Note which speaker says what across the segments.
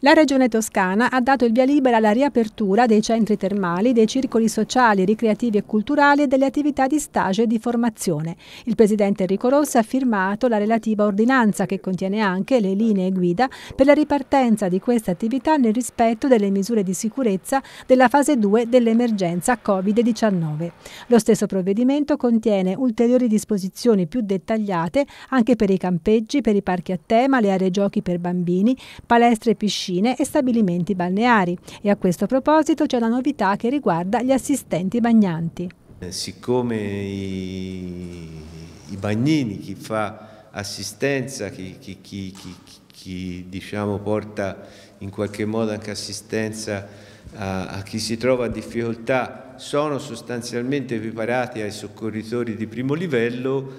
Speaker 1: La Regione Toscana ha dato il via libera alla riapertura dei centri termali, dei circoli sociali, ricreativi e culturali e delle attività di stage e di formazione. Il Presidente Enrico Rossi ha firmato la relativa ordinanza che contiene anche le linee guida per la ripartenza di queste attività nel rispetto delle misure di sicurezza della fase 2 dell'emergenza Covid-19. Lo stesso provvedimento contiene ulteriori disposizioni più dettagliate anche per i campeggi, per i parchi a tema, le aree giochi per bambini, palestre e piscine piscine e stabilimenti balneari e a questo proposito c'è la novità che riguarda gli assistenti bagnanti.
Speaker 2: Eh, siccome i, i bagnini, chi fa assistenza, chi, chi, chi, chi diciamo, porta in qualche modo anche assistenza a, a chi si trova a difficoltà, sono sostanzialmente equiparati ai soccorritori di primo livello,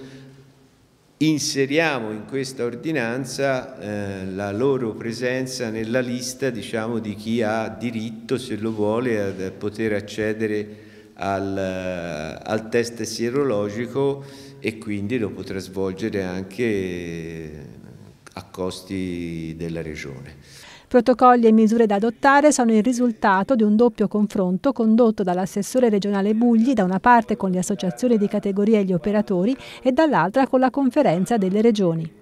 Speaker 2: inseriamo in questa ordinanza eh, la loro presenza nella lista diciamo, di chi ha diritto, se lo vuole, a poter accedere al, eh, al test sierologico e quindi lo potrà svolgere anche eh, a costi della regione.
Speaker 1: Protocolli e misure da adottare sono il risultato di un doppio confronto condotto dall'assessore regionale Bugli da una parte con le associazioni di categoria e gli operatori e dall'altra con la conferenza delle regioni.